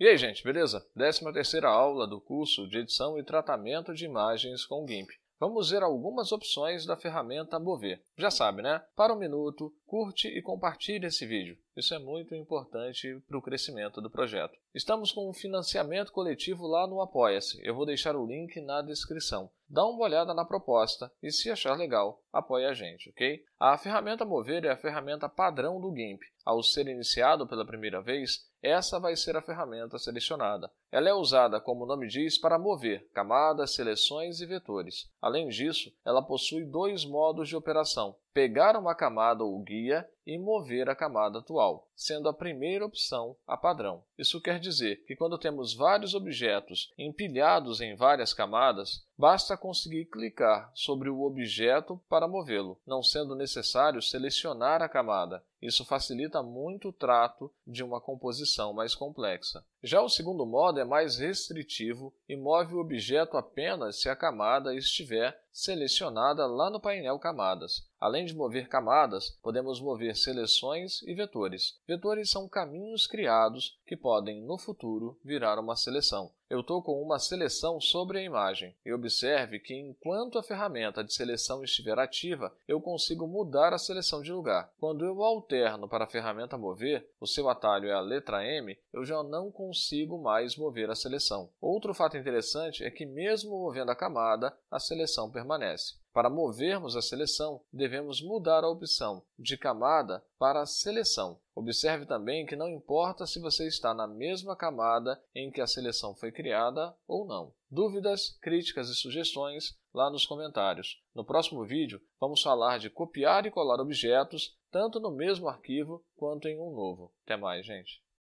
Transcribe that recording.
E aí, gente, beleza? 13ª aula do curso de edição e tratamento de imagens com GIMP. Vamos ver algumas opções da ferramenta Mover. Já sabe, né? Para um minuto, curte e compartilhe esse vídeo. Isso é muito importante para o crescimento do projeto. Estamos com um financiamento coletivo lá no Apoia-se. Eu vou deixar o link na descrição. Dá uma olhada na proposta e, se achar legal, apoie a gente, ok? A ferramenta Mover é a ferramenta padrão do GIMP. Ao ser iniciado pela primeira vez, essa vai ser a ferramenta selecionada. Ela é usada, como o nome diz, para mover camadas, seleções e vetores. Além disso, ela possui dois modos de operação: pegar uma camada ou guia e mover a camada atual, sendo a primeira opção a padrão. Isso quer dizer que quando temos vários objetos empilhados em várias camadas, basta conseguir clicar sobre o objeto para movê-lo, não sendo necessário selecionar a camada. Isso facilita muito o trato de uma composição mais complexa. Já o segundo modo é mais restritivo e move o objeto apenas se a camada estiver selecionada lá no painel Camadas. Além de mover camadas, podemos mover seleções e vetores. Vetores são caminhos criados que podem, no futuro, virar uma seleção eu estou com uma seleção sobre a imagem e observe que enquanto a ferramenta de seleção estiver ativa, eu consigo mudar a seleção de lugar. Quando eu alterno para a ferramenta mover, o seu atalho é a letra M, eu já não consigo mais mover a seleção. Outro fato interessante é que mesmo movendo a camada, a seleção permanece. Para movermos a seleção, devemos mudar a opção de camada para seleção. Observe também que não importa se você está na mesma camada em que a seleção foi criada ou não. Dúvidas, críticas e sugestões lá nos comentários. No próximo vídeo, vamos falar de copiar e colar objetos tanto no mesmo arquivo quanto em um novo. Até mais, gente!